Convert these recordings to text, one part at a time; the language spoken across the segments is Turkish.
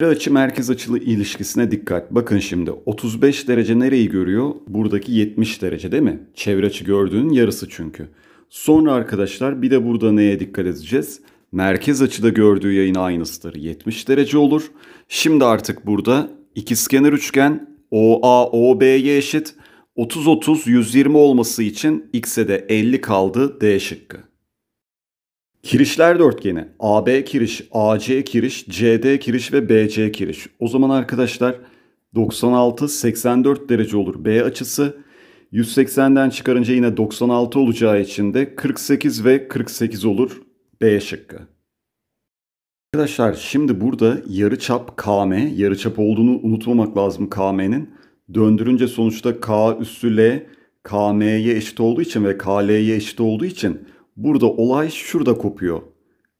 Çevre açı merkez açılı ilişkisine dikkat. Bakın şimdi 35 derece nereyi görüyor? Buradaki 70 derece değil mi? Çevre açı gördüğünün yarısı çünkü. Sonra arkadaşlar bir de burada neye dikkat edeceğiz? Merkez açıda gördüğü yayın aynısıdır. 70 derece olur. Şimdi artık burada ikizkenar üçgen OA OB'ye eşit. 30 30 120 olması için x'e de 50 kaldı D şıkkı. Kirişler dörtgeni. AB kiriş, AC kiriş, CD kiriş ve BC kiriş. O zaman arkadaşlar 96 84 derece olur B açısı. 180'den çıkarınca yine 96 olacağı için de 48 ve 48 olur B şıkkı. Arkadaşlar şimdi burada yarıçap KM, yarıçap olduğunu unutmamak lazım KM'nin. Döndürünce sonuçta K üssü L KM'ye eşit olduğu için ve KL'ye eşit olduğu için Burada olay şurada kopuyor.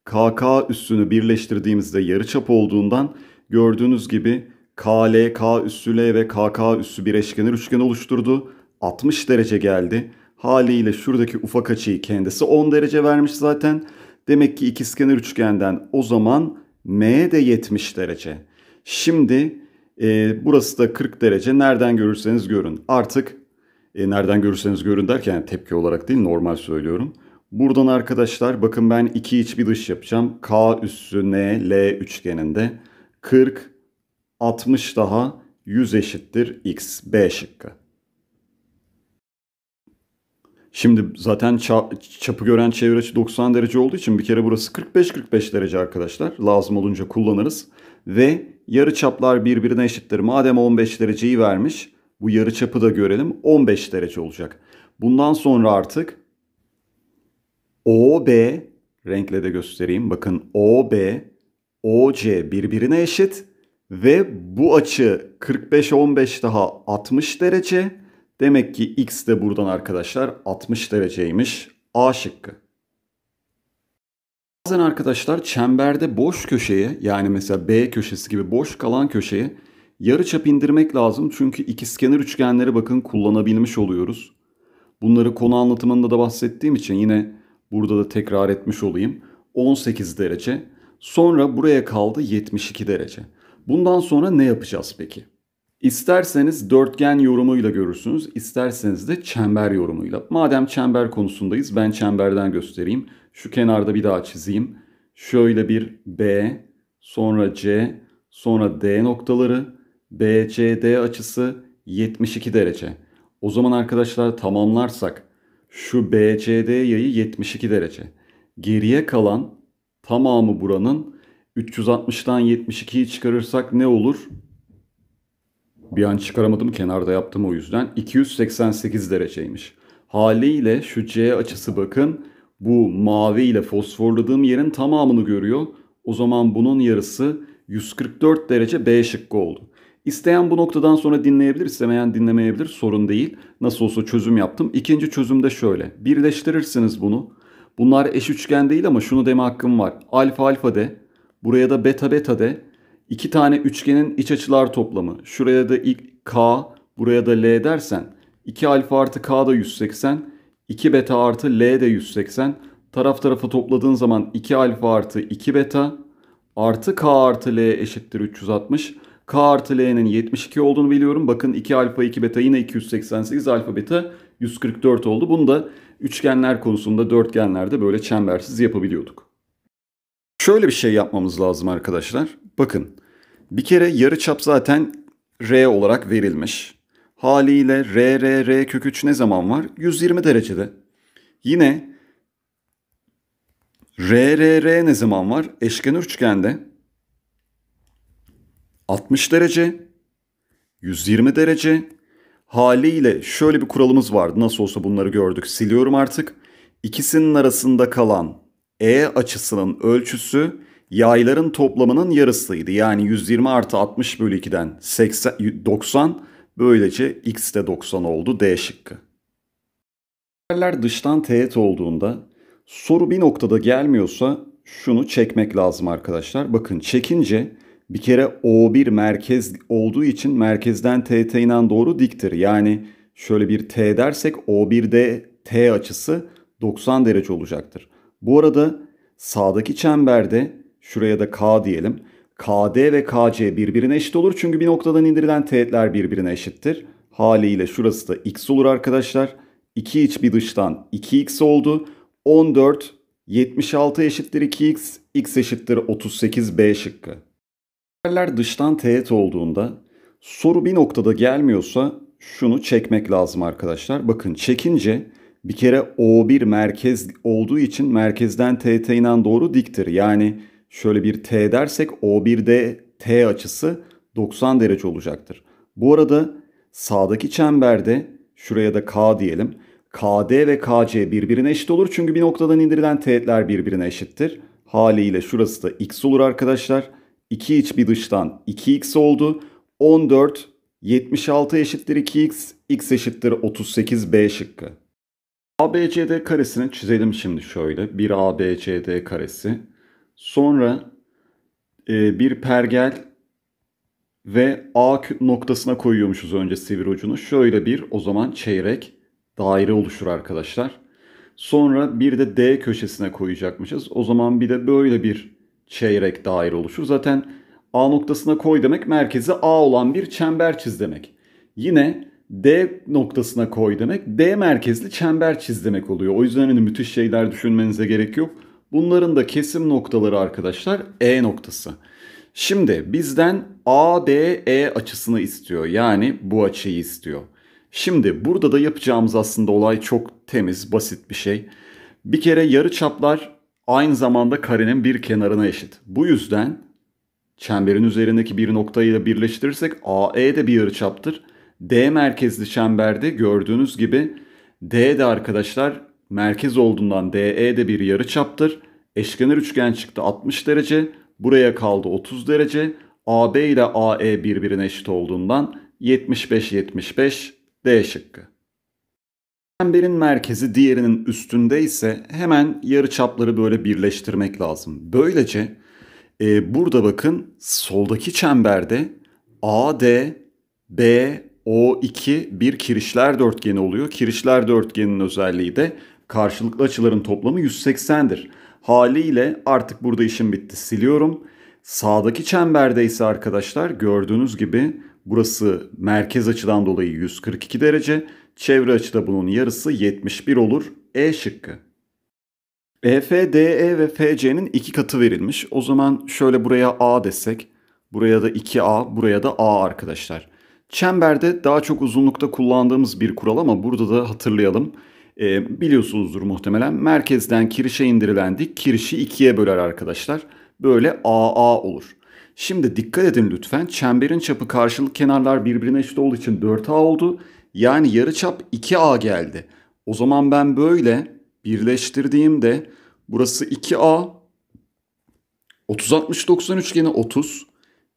KK üssünü birleştirdiğimizde yarıçap olduğundan gördüğünüz gibi KLK üssü L ve KK üssü bir eşkenar üçgen oluşturdu. 60 derece geldi. Haliyle şuradaki ufak açıyı kendisi 10 derece vermiş zaten. Demek ki ikizkenar üçgenden o zaman M de 70 derece. Şimdi e, burası da 40 derece. Nereden görürseniz görün. Artık e, nereden görürseniz görün derken tepki olarak değil normal söylüyorum. Buradan arkadaşlar bakın ben iki iç bir dış yapacağım. K üssü N L üçgeninde 40 60 daha 100 eşittir x B şıkkı. Şimdi zaten çapı gören çevre açı 90 derece olduğu için bir kere burası 45-45 derece arkadaşlar. Lazım olunca kullanırız. Ve yarı çaplar birbirine eşittir. Madem 15 dereceyi vermiş bu yarı çapı da görelim 15 derece olacak. Bundan sonra artık OB renkle de göstereyim. Bakın OB, OC birbirine eşit ve bu açı 45 15 daha 60 derece. Demek ki x de buradan arkadaşlar 60 dereceymiş. A şıkkı. Bazen arkadaşlar çemberde boş köşeye yani mesela B köşesi gibi boş kalan köşeye yarıçap indirmek lazım. Çünkü ikizkenar üçgenleri bakın kullanabilmiş oluyoruz. Bunları konu anlatımında da bahsettiğim için yine Burada da tekrar etmiş olayım. 18 derece. Sonra buraya kaldı 72 derece. Bundan sonra ne yapacağız peki? İsterseniz dörtgen yorumuyla görürsünüz, isterseniz de çember yorumuyla. Madem çember konusundayız, ben çemberden göstereyim. Şu kenarda bir daha çizeyim. Şöyle bir B, sonra C, sonra D noktaları, BCD açısı 72 derece. O zaman arkadaşlar tamamlarsak şu BCD yayı 72 derece. Geriye kalan tamamı buranın 360'tan 72'yi çıkarırsak ne olur? Bir an çıkaramadım kenarda yaptım o yüzden. 288 dereceymiş. Haliyle şu C açısı bakın bu mavi ile fosforladığım yerin tamamını görüyor. O zaman bunun yarısı 144 derece B şıkkı oldu. İsteyen bu noktadan sonra dinleyebilir, istemeyen dinlemeyebilir. Sorun değil. Nasıl olsa çözüm yaptım. İkinci çözüm de şöyle. Birleştirirsiniz bunu. Bunlar eş üçgen değil ama şunu deme hakkım var. Alfa alfa de. Buraya da beta beta de. İki tane üçgenin iç açılar toplamı. Şuraya da ilk K, buraya da L dersen 2 alfa artı K da 180, 2 beta artı L de 180. Taraf tarafa topladığın zaman 2 alfa artı 2 beta artı K artı L eşittir 360. K artı L'nin 72 olduğunu biliyorum. Bakın 2 alfa 2 beta yine 288 alfa beta 144 oldu. Bunu da üçgenler konusunda dörtgenlerde böyle çembersiz yapabiliyorduk. Şöyle bir şey yapmamız lazım arkadaşlar. Bakın bir kere yarıçap zaten R olarak verilmiş. Haliyle R, R, R kök 3 ne zaman var? 120 derecede. Yine R, R, R ne zaman var? Eşkenar üçgende 60 derece, 120 derece. Haliyle şöyle bir kuralımız vardı. Nasıl olsa bunları gördük. Siliyorum artık. İkisinin arasında kalan E açısının ölçüsü yayların toplamının yarısıydı. Yani 120 artı 60 bölü 2'den 80, 90 böylece x de 90 oldu D şıkkı. Değerler dıştan teğet olduğunda soru bir noktada gelmiyorsa şunu çekmek lazım arkadaşlar. Bakın çekince bir kere O1 merkez olduğu için merkezden TT inen doğru diktir. Yani şöyle bir T dersek O1'de T açısı 90 derece olacaktır. Bu arada sağdaki çemberde şuraya da K diyelim. KD ve KC birbirine eşit olur çünkü bir noktadan indirilen teğetler birbirine eşittir. Haliyle şurası da x olur arkadaşlar. 2 iç bir dıştan 2x oldu. 14 76 eşittir 2x, x eşittir 38 b şıkkı. Kriterler dıştan teğet olduğunda soru bir noktada gelmiyorsa şunu çekmek lazım arkadaşlar. Bakın çekince bir kere O1 merkez olduğu için merkezden TT ile doğru diktir. Yani şöyle bir T dersek O1'de T açısı 90 derece olacaktır. Bu arada sağdaki çemberde şuraya da K diyelim. KD ve KC birbirine eşit olur çünkü bir noktadan indirilen teğetler birbirine eşittir. Haliyle şurası da X olur arkadaşlar. 2 iç bir dıştan 2x oldu. 14 76 eşittir 2x, x eşittir 38 b şıkkı. ABCD karesini çizelim şimdi şöyle. Bir ABCD karesi. Sonra e, bir pergel ve A noktasına koyuyormuşuz önce sivri ucunu. Şöyle bir o zaman çeyrek daire oluşur arkadaşlar. Sonra bir de D köşesine koyacakmışız. O zaman bir de böyle bir çeyrek daire oluşur. Zaten A noktasına koy demek merkezi A olan bir çember çiz demek. Yine D noktasına koy demek D merkezli çember çiz demek oluyor. O yüzden hani müthiş şeyler düşünmenize gerek yok. Bunların da kesim noktaları arkadaşlar E noktası. Şimdi bizden ADE açısını istiyor. Yani bu açıyı istiyor. Şimdi burada da yapacağımız aslında olay çok temiz, basit bir şey. Bir kere yarı çaplar aynı zamanda karenin bir kenarına eşit. Bu yüzden çemberin üzerindeki bir noktayla birleştirirsek AE de bir yarıçaptır. D merkezli çemberde gördüğünüz gibi D de arkadaşlar merkez olduğundan DE de bir yarıçaptır. Eşkenar üçgen çıktı 60 derece. Buraya kaldı 30 derece. AB ile AE birbirine eşit olduğundan 75-75 D şıkkı. Çemberin merkezi diğerinin üstünde ise hemen yarı çapları böyle birleştirmek lazım. Böylece e, burada bakın soldaki çemberde AD, B, O2 bir kirişler dörtgeni oluyor. Kirişler dörtgeninin özelliği de karşılıklı açıların toplamı 180'dir. Haliyle artık burada işim bitti siliyorum. Sağdaki çemberde ise arkadaşlar gördüğünüz gibi burası merkez açıdan dolayı 142 derece. Çevre açıda bunun yarısı 71 olur. E şıkkı. EF, DE ve FC'nin iki katı verilmiş. O zaman şöyle buraya A desek. Buraya da 2A, buraya da A arkadaşlar. Çemberde daha çok uzunlukta kullandığımız bir kural ama burada da hatırlayalım. E, biliyorsunuzdur muhtemelen merkezden kirişe indirilen dik kirişi ikiye böler arkadaşlar. Böyle AA olur. Şimdi dikkat edin lütfen çemberin çapı karşılık kenarlar birbirine eşit olduğu için 4A oldu. Yani yarıçap 2A geldi. O zaman ben böyle birleştirdiğimde burası 2A 30 60 90 üçgeni 30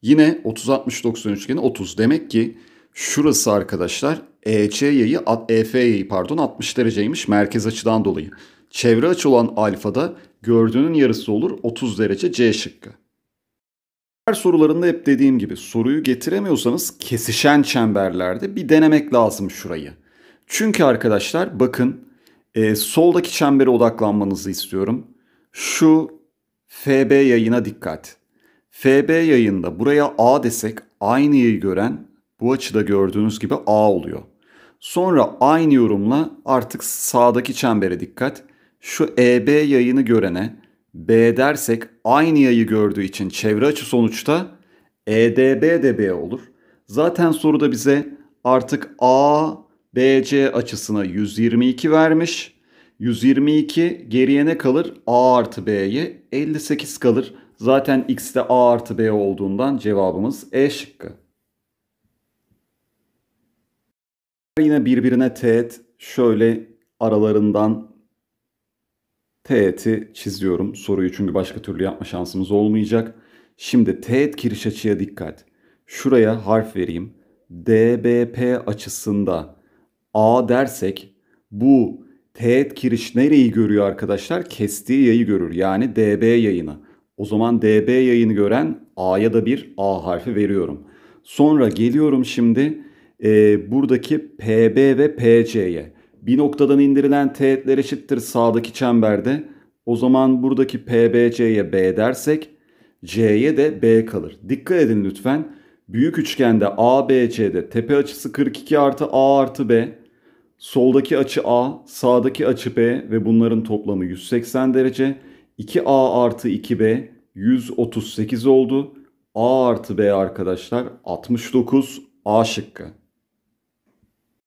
yine 30 60 90 üçgeni 30 demek ki şurası arkadaşlar EC yayı EF yayı pardon 60 dereceymiş merkez açıdan dolayı. Çevre açı olan alfa da gördüğünün yarısı olur 30 derece C şıkkı. Her sorularında hep dediğim gibi soruyu getiremiyorsanız kesişen çemberlerde bir denemek lazım şurayı. Çünkü arkadaşlar bakın e, soldaki çembere odaklanmanızı istiyorum. Şu FB yayına dikkat. FB yayında buraya A desek aynı yayı gören bu açıda gördüğünüz gibi A oluyor. Sonra aynı yorumla artık sağdaki çembere dikkat. Şu EB yayını görene B dersek aynı yayı gördüğü için çevre açı sonuçta EDB de B olur. Zaten soruda bize artık A BC açısına 122 vermiş. 122 geriye ne kalır? A artı B'ye 58 kalır. Zaten x de A artı B olduğundan cevabımız E şıkkı. Yine birbirine teğet şöyle aralarından teğeti çiziyorum soruyu çünkü başka türlü yapma şansımız olmayacak. Şimdi teğet kiriş e açıya dikkat. Şuraya harf vereyim. DBP açısında A dersek bu teğet kiriş e nereyi görüyor arkadaşlar? Kestiği yayı görür yani DB yayını. O zaman DB yayını gören A'ya da bir A harfi veriyorum. Sonra geliyorum şimdi e, buradaki PB ve PC'ye bir noktadan indirilen teğetler eşittir sağdaki çemberde. O zaman buradaki PBC'ye B dersek C'ye de B kalır. Dikkat edin lütfen. Büyük üçgende ABC'de tepe açısı 42 artı A artı B. Soldaki açı A, sağdaki açı B ve bunların toplamı 180 derece. 2A artı 2B 138 oldu. A artı B arkadaşlar 69 A şıkkı.